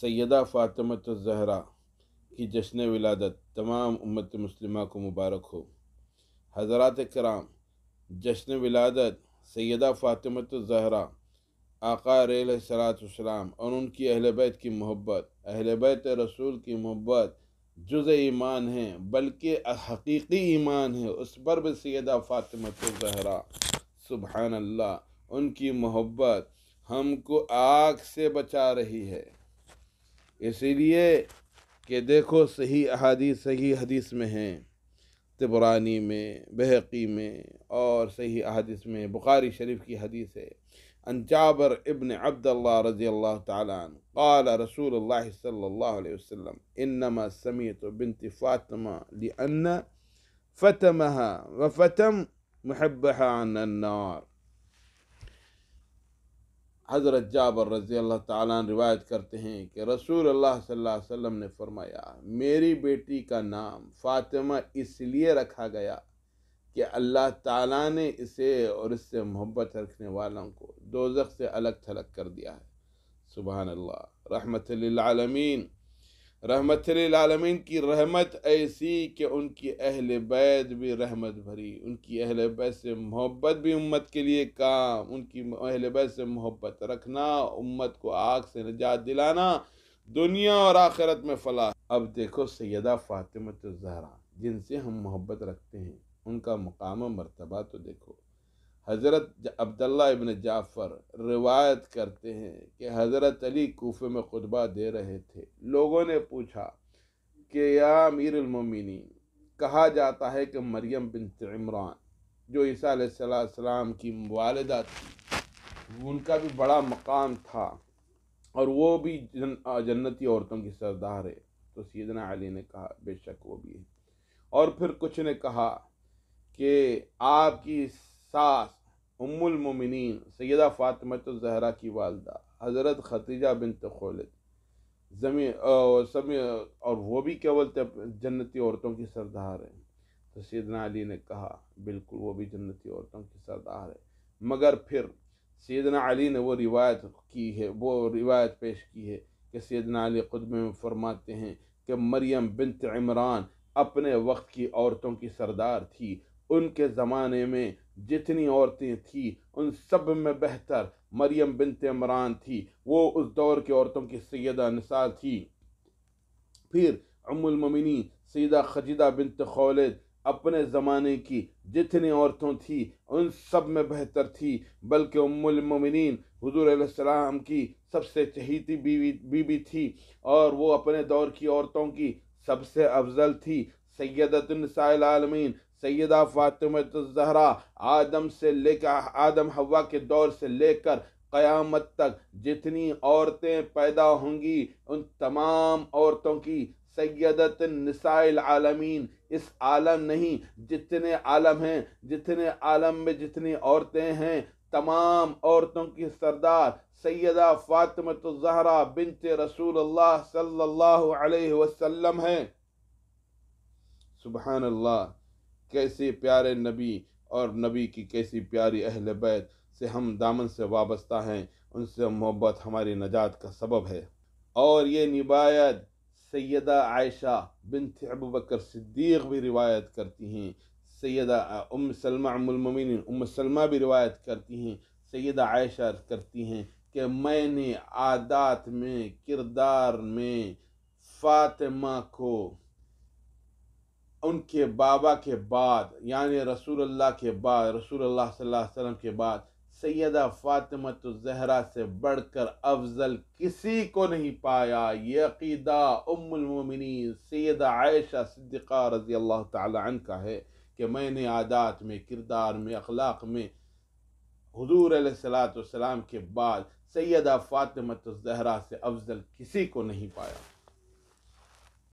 سیدہ فاطمہ الزہرا کی جشن ولادت تمام امت مسلمہ کو مبارک ہو حضرات کرام جشن ولادت سیدہ فاطمہ الزہرا آقا ریل سلاۃ السلام اور ان کی اہل بیت کی محبت اہل بیت رسول کی محبت جز ایمان ہیں بلکہ حقیقی ایمان ہے اس پر بھی سیدہ فاطمہ الزہرا سبحان اللہ ان کی محبت ہم کو آگ سے بچا رہی ہے اسی لیے کہ دیکھو صحیح احادیث صحیح حدیث میں ہیں تبرانی میں بحقی میں اور صحیح احادیث میں بخاری شریف کی حدیث ہے انجابر ابن عبد اللہ رضی اللہ تعالیٰ عنہ قال رسول اللہ صلی اللہ علیہ وسلم انما سمیت بنت فاطمہ وفتم و عن النار حضرت جابر رضی اللہ تعالیٰ روایت کرتے ہیں کہ رسول اللہ صلی اللہ علیہ وسلم نے فرمایا میری بیٹی کا نام فاطمہ اس لیے رکھا گیا کہ اللہ تعالیٰ نے اسے اور اس سے محبت رکھنے والوں کو دوزخ سے الگ تھلگ کر دیا ہے سبحان اللہ رحمت للعالمین رحمت العالمین کی رحمت ایسی کہ ان کی اہل بیت بھی رحمت بھری ان کی اہل بیت سے محبت بھی امت کے لیے کام ان کی اہل بیت سے محبت رکھنا امت کو آگ سے نجات دلانا دنیا اور آخرت میں فلاح اب دیکھو سیدہ فاطمہ الزہرا جن سے ہم محبت رکھتے ہیں ان کا مقام و مرتبہ تو دیکھو حضرت عبداللہ ابن جعفر روایت کرتے ہیں کہ حضرت علی کوفے میں خطبہ دے رہے تھے لوگوں نے پوچھا کہ یا امیر المومنین کہا جاتا ہے کہ مریم بنت عمران جو عیسیٰ علیہ صلی السلام کی والدہ تھی ان کا بھی بڑا مقام تھا اور وہ بھی جنتی عورتوں کی سردار ہے تو سیدنا علی نے کہا بے شک وہ بھی ہے اور پھر کچھ نے کہا کہ آپ کی ساس ام المومنین سیدہ تو الزہرا کی والدہ حضرت ختیجہ بنت خولد زمین اور وہ بھی کیول جنتی عورتوں کی سردار ہیں تو سیدنا علی نے کہا بالکل وہ بھی جنتی عورتوں کی سردار ہے مگر پھر سیدنا علی نے وہ روایت کی ہے وہ روایت پیش کی ہے کہ سیدنا علی قدمے میں فرماتے ہیں کہ مریم بنت عمران اپنے وقت کی عورتوں کی سردار تھی ان کے زمانے میں جتنی عورتیں تھیں ان سب میں بہتر مریم بنت عمران تھی وہ اس دور کی عورتوں کی سیدہ نساء تھی پھر ام المنی سیدہ خجیدہ بنت خولد اپنے زمانے کی جتنی عورتوں تھی ان سب میں بہتر تھی بلکہ ام المنین حضور علیہ السلام کی سب سے چہیتی بیوی بی تھی اور وہ اپنے دور کی عورتوں کی سب سے افضل تھی سیدت النساء العالمین سیدہ فاطمہ الزہرا آدم سے لے کر آدم ہوا کے دور سے لے کر قیامت تک جتنی عورتیں پیدا ہوں گی ان تمام عورتوں کی سیدت النساء العالمین اس عالم نہیں جتنے عالم ہیں جتنے عالم میں جتنی عورتیں ہیں تمام عورتوں کی سردار سیدہ فاطمۃ الزہرا بنت رسول اللہ صلی اللہ علیہ وسلم ہیں سبحان اللہ کیسے پیارے نبی اور نبی کی کیسی پیاری اہل بیت سے ہم دامن سے وابستہ ہیں ان سے محبت ہماری نجات کا سبب ہے اور یہ نبایت سیدہ عائشہ بنت ابو بکر صدیق بھی روایت کرتی ہیں سیدہ ام سلمہ ام الممین ام سلمہ بھی روایت کرتی ہیں سیدہ عائشہ کرتی ہیں کہ میں نے عادات میں کردار میں فاطمہ کو ان کے بابا کے بعد یعنی رسول اللہ کے بعد رسول اللہ صلی اللہ علیہ وسلم کے بعد سیدہ فاطمہ الزرا سے بڑھ کر افضل کسی کو نہیں پایا یہ عقیدہ ام ممنین سیدہ عائشہ صدیقہ رضی اللہ تعالی عنہ کا ہے کہ میں نے عادات میں کردار میں اخلاق میں حضور علیہ السلام والسلام کے بعد سیدہ فاطمہ الزرا سے افضل کسی کو نہیں پایا